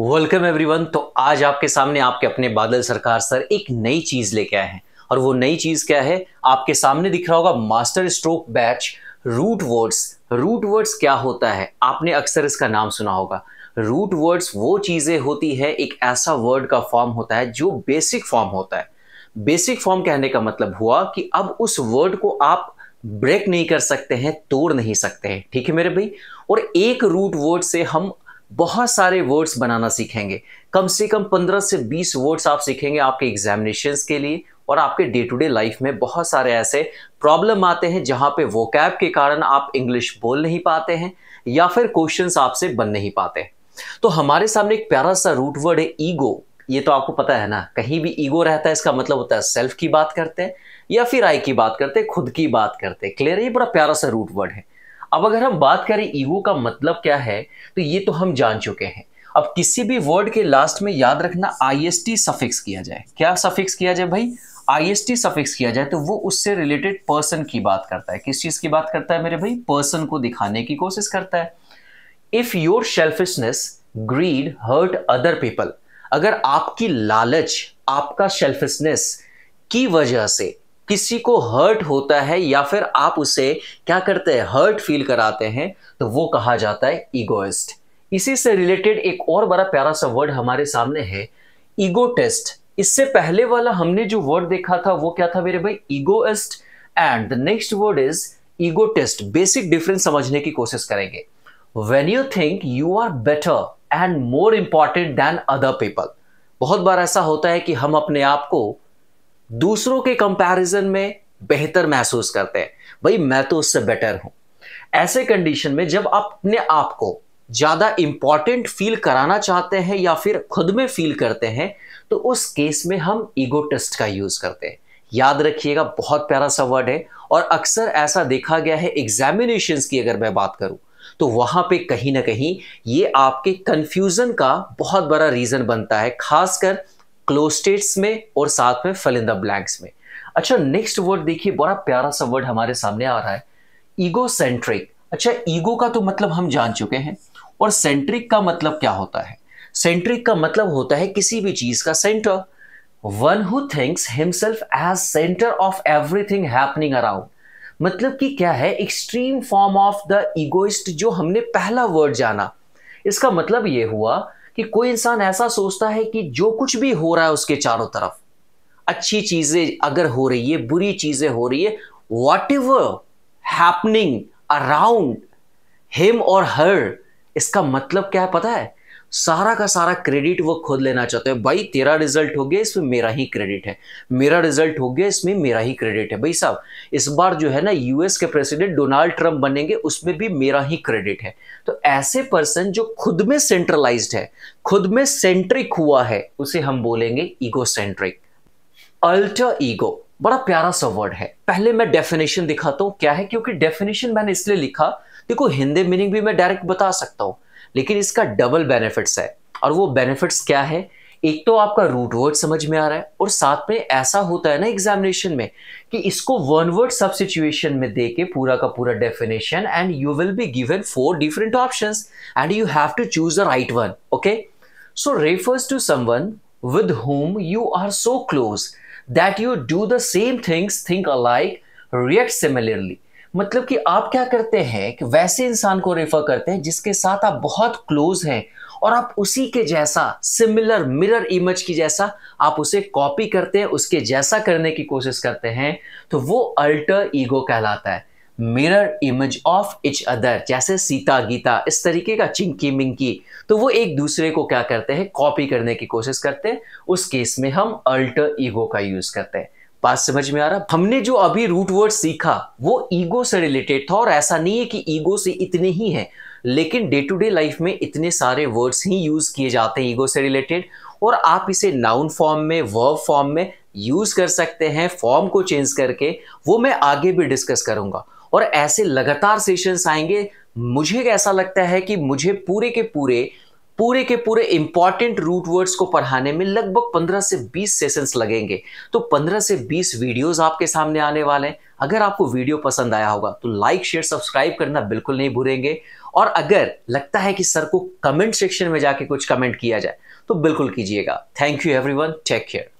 welcome everyone तो आज आपके सामने आपके अपने बादल सरकार सर एक नई चीज लेके आए हैं और वो नई चीज क्या है आपके सामने दिख रहा होगा master stroke batch root words root words क्या होता है आपने अक्सर इसका नाम सुना होगा रूट वर्ड्स वो चीजें होती है एक ऐसा वर्ड का फॉर्म होता है जो बेसिक फॉर्म होता है बेसिक फॉर्म कहने का मतलब हुआ कि अब उस वर्ड को आप ब्रेक नहीं कर सकते हैं तोड़ नहीं सकते हैं ठीक है मेरे भाई और एक रूट वर्ड से हम बहुत सारे वर्ड्स बनाना सीखेंगे कम से कम 15 से 20 वर्ड्स आप सीखेंगे आपके एग्जामिनेशन के लिए और आपके डे टू डे लाइफ में बहुत सारे ऐसे प्रॉब्लम आते हैं जहां पे वोकैब के कारण आप इंग्लिश बोल नहीं पाते हैं या फिर क्वेश्चंस आपसे बन नहीं पाते तो हमारे सामने एक प्यारा सा रूट वर्ड है ईगो ये तो आपको पता है ना कहीं भी ईगो रहता है इसका मतलब होता है सेल्फ की बात करते हैं या फिर आई की बात करते हैं खुद की बात करते हैं क्लियर है ये बड़ा प्यारा सा रूट वर्ड है अब अगर हम बात करें ईगो का मतलब क्या है तो ये तो हम जान चुके हैं अब किसी भी वर्ड के लास्ट में याद रखना आई एस टी सफिक्स किया जाए क्या सफिक्स किया जाए भाई आई एस टी सफिक्स किया जाए तो वो उससे रिलेटेड पर्सन की बात करता है किस चीज़ की बात करता है मेरे भाई पर्सन को दिखाने की कोशिश करता है if your selfishness greed hurt other people अगर आपकी लालच आपका सेल्फिशनेस की वजह से किसी को हर्ट होता है या फिर आप उसे क्या करते हैं हर्ट फील कराते हैं तो वो कहा जाता है ईगोइस्ट इसी से रिलेटेड एक और बड़ा प्यारा सा वर्ड हमारे सामने है ईगोटेस्ट इससे पहले वाला हमने जो वर्ड देखा था वो क्या था मेरे भाई egoist and the next word is egotist basic difference समझने की कोशिश करेंगे when you think you are better and more important than other people बहुत बार ऐसा होता है कि हम अपने आप को दूसरों के कंपैरिजन में बेहतर महसूस करते हैं भाई मैं तो उससे बेटर हूं ऐसे कंडीशन में जब आप अपने आप को ज़्यादा इंपॉर्टेंट फील कराना चाहते हैं या फिर खुद में फील करते हैं तो उस केस में हम ईगो टेस्ट का यूज़ करते हैं याद रखिएगा बहुत प्यारा सा वर्ड है और अक्सर ऐसा देखा गया है एग्जामिनेशंस की अगर मैं बात करूं तो वहां पे कहीं ना कहीं ये आपके कंफ्यूजन का बहुत बड़ा रीज़न बनता है खासकर क्लोस्टेट्स में और साथ में फिल इन द ब्लैंक्स में अच्छा नेक्स्ट वर्ड देखिए बड़ा प्यारा सा वर्ड हमारे सामने आ रहा है सेंट्रिक अच्छा ईगो का तो मतलब हम जान चुके हैं और सेंट्रिक का मतलब क्या होता है सेंट्रिक का मतलब होता है किसी भी चीज का centre one who thinks himself as centre of everything happening around मतलब कि क्या है extreme form of the egoist जो हमने पहला वर्ड जाना इसका मतलब ये हुआ कि कोई इंसान ऐसा सोचता है कि जो कुछ भी हो रहा है उसके चारों तरफ अच्छी चीजें अगर हो रही है बुरी चीजें हो रही है whatever happening around him और हर इसका मतलब क्या है पता है सारा का सारा क्रेडिट वो खुद लेना चाहते हैं भाई तेरा रिजल्ट हो गया इसमें मेरा ही क्रेडिट है मेरा रिजल्ट हो गया इसमें मेरा ही क्रेडिट है भाई साहब इस बार जो है ना यूएस के प्रेसिडेंट डोनाल्ड ट्रंप बनेंगे उसमें भी मेरा ही क्रेडिट है तो ऐसे पर्सन जो खुद में सेंट्रलाइज है खुद में सेंट्रिक हुआ है उसे हम बोलेंगे ईगो सेंट्रिक अल्टर ईगो बड़ा प्यारा सा वर्ड है पहले मैं डेफिनेशन दिखाता हूं क्या है क्योंकि डेफिनेशन मैंने इसलिए लिखा देखो हिंदी मीनिंग भी मैं डायरेक्ट बता सकता हूं लेकिन इसका डबल बेनिफिट्स है और वो बेनिफिट्स क्या है एक तो आपका रूट वर्ड समझ में आ रहा है और साथ में ऐसा होता है ना एग्जामिनेशन में कि इसको वन वर्ड सब सिचुएशन में दे के पूरा का पूरा definition and you will be given four different option and you have to choose the right one okay so refers to someone with whom you are so close that you do the same things think alike react similarly मतलब कि आप क्या करते हैं कि वैसे इंसान को रेफर करते हैं जिसके साथ आप बहुत क्लोज हैं और आप उसी के जैसा सिमिलर मिरर इमेज की जैसा आप उसे कॉपी करते हैं उसके जैसा करने की कोशिश करते हैं तो वो अल्टर ईगो कहलाता है mirror image of each other जैसे सीता गीता इस तरीके का चिंकी मिंकी तो वो एक दूसरे को क्या करते हैं कॉपी करने की कोशिश करते हैं उस केस में हम अल्टर ईगो का यूज करते हैं बात समझ में आ रहा हमने जो अभी रूट वर्ड सीखा वो ईगो से रिलेटेड था और ऐसा नहीं है कि ईगो से इतने ही हैं लेकिन डे टू डे लाइफ में इतने सारे वर्ड्स ही यूज किए जाते हैं ईगो से रिलेटेड और आप इसे नाउन फॉर्म में वर्ब फॉर्म में यूज कर सकते हैं फॉर्म को चेंज करके वो मैं आगे भी डिस्कस करूंगा और ऐसे लगातार सेशंस आएंगे मुझे ऐसा लगता है कि मुझे पूरे के पूरे पूरे के पूरे इंपॉर्टेंट रूट वर्ड्स को पढ़ाने में लगभग 15 से 20 सेशंस लगेंगे तो 15 से 20 वीडियोस आपके सामने आने वाले हैं अगर आपको वीडियो पसंद आया होगा तो लाइक शेयर सब्सक्राइब करना बिल्कुल नहीं भूलेंगे और अगर लगता है कि सर को कमेंट सेक्शन में जाके कुछ कमेंट किया जाए तो बिल्कुल कीजिएगा thank you every take care